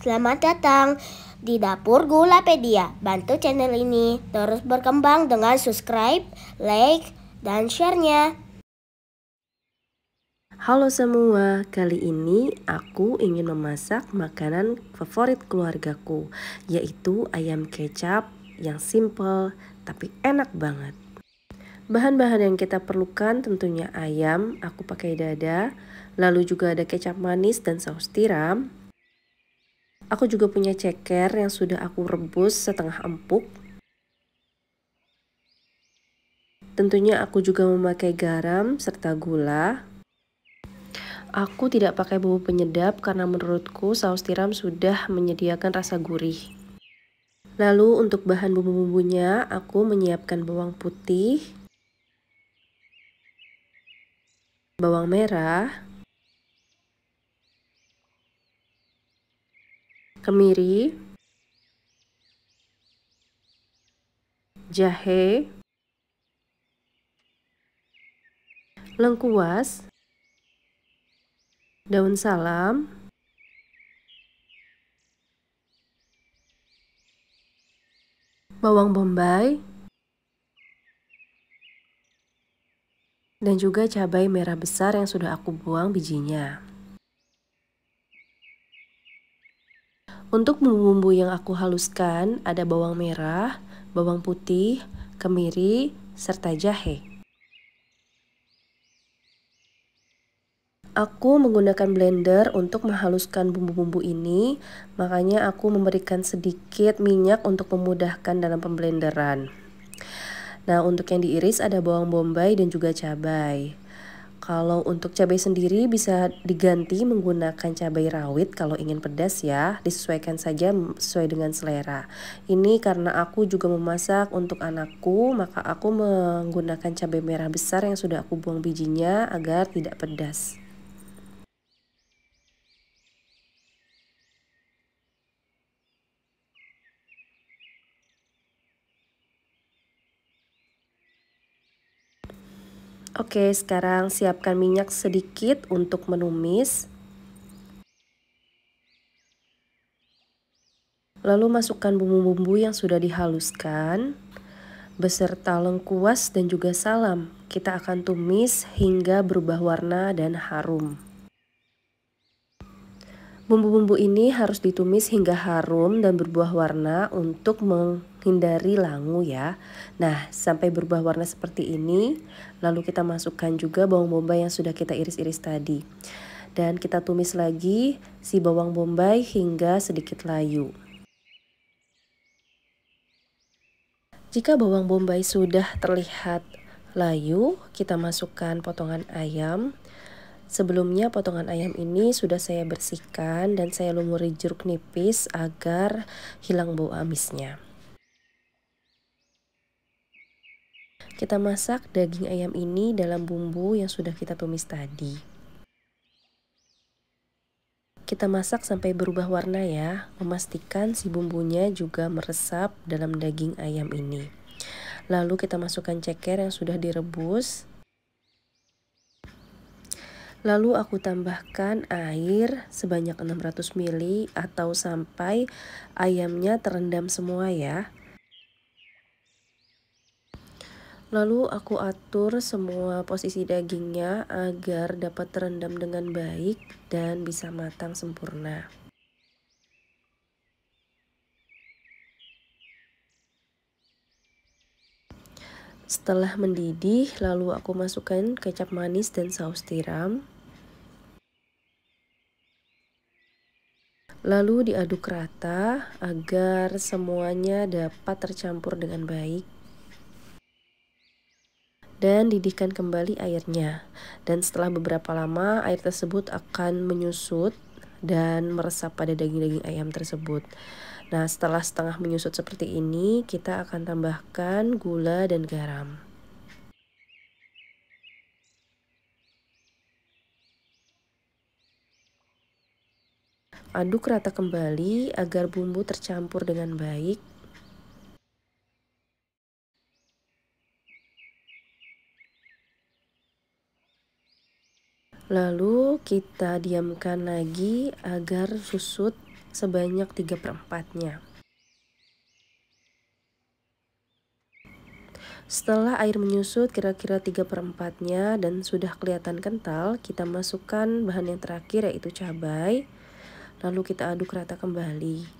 Selamat datang di Dapur Gulapedia. Bantu channel ini terus berkembang dengan subscribe, like, dan share-nya. Halo semua, kali ini aku ingin memasak makanan favorit keluargaku, yaitu ayam kecap yang simple tapi enak banget. Bahan-bahan yang kita perlukan tentunya ayam, aku pakai dada, lalu juga ada kecap manis dan saus tiram, Aku juga punya ceker yang sudah aku rebus setengah empuk. Tentunya aku juga memakai garam serta gula. Aku tidak pakai bumbu penyedap karena menurutku saus tiram sudah menyediakan rasa gurih. Lalu untuk bahan bumbu-bumbunya, aku menyiapkan bawang putih, bawang merah, kemiri, jahe, lengkuas, daun salam, bawang bombay, dan juga cabai merah besar yang sudah aku buang bijinya. Untuk bumbu-bumbu yang aku haluskan ada bawang merah, bawang putih, kemiri, serta jahe. Aku menggunakan blender untuk menghaluskan bumbu-bumbu ini, makanya aku memberikan sedikit minyak untuk memudahkan dalam pemblenderan. Nah, untuk yang diiris ada bawang bombay dan juga cabai. Kalau untuk cabai sendiri bisa diganti menggunakan cabai rawit kalau ingin pedas ya, disesuaikan saja sesuai dengan selera. Ini karena aku juga memasak untuk anakku, maka aku menggunakan cabai merah besar yang sudah aku buang bijinya agar tidak pedas. Oke, sekarang siapkan minyak sedikit untuk menumis. Lalu masukkan bumbu-bumbu yang sudah dihaluskan beserta lengkuas dan juga salam. Kita akan tumis hingga berubah warna dan harum. Bumbu-bumbu ini harus ditumis hingga harum dan berbuah warna untuk menghindari langu ya. Nah, sampai berbuah warna seperti ini, lalu kita masukkan juga bawang bombay yang sudah kita iris-iris tadi. Dan kita tumis lagi si bawang bombay hingga sedikit layu. Jika bawang bombay sudah terlihat layu, kita masukkan potongan ayam Sebelumnya potongan ayam ini sudah saya bersihkan dan saya lumuri jeruk nipis agar hilang bau amisnya. Kita masak daging ayam ini dalam bumbu yang sudah kita tumis tadi. Kita masak sampai berubah warna ya, memastikan si bumbunya juga meresap dalam daging ayam ini. Lalu kita masukkan ceker yang sudah direbus Lalu aku tambahkan air sebanyak 600 ml atau sampai ayamnya terendam semua ya. Lalu aku atur semua posisi dagingnya agar dapat terendam dengan baik dan bisa matang sempurna. Setelah mendidih, lalu aku masukkan kecap manis dan saus tiram. Lalu diaduk rata agar semuanya dapat tercampur dengan baik. Dan didihkan kembali airnya. Dan setelah beberapa lama, air tersebut akan menyusut dan meresap pada daging-daging ayam tersebut. Nah, setelah setengah menyusut seperti ini, kita akan tambahkan gula dan garam. Aduk rata kembali agar bumbu tercampur dengan baik Lalu kita diamkan lagi agar susut sebanyak 3 per 4 nya. Setelah air menyusut kira-kira 3 per 4 nya dan sudah kelihatan kental, kita masukkan bahan yang terakhir yaitu cabai. Lalu kita aduk rata kembali.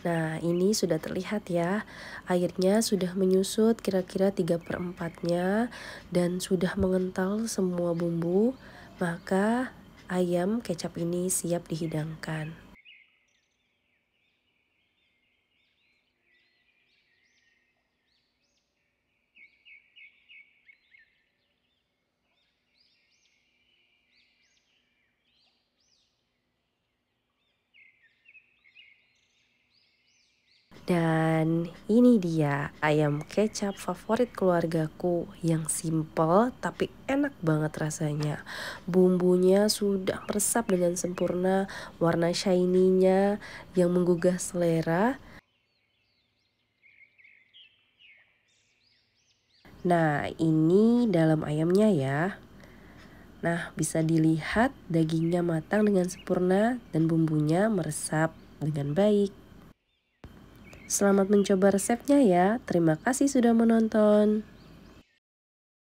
Nah ini sudah terlihat ya Airnya sudah menyusut kira-kira 3 per 4 nya Dan sudah mengental semua bumbu Maka ayam kecap ini siap dihidangkan Dan ini dia ayam kecap favorit keluargaku yang simple tapi enak banget rasanya. Bumbunya sudah meresap dengan sempurna, warna shininya yang menggugah selera. Nah, ini dalam ayamnya ya. Nah, bisa dilihat dagingnya matang dengan sempurna dan bumbunya meresap dengan baik. Selamat mencoba resepnya ya. Terima kasih sudah menonton.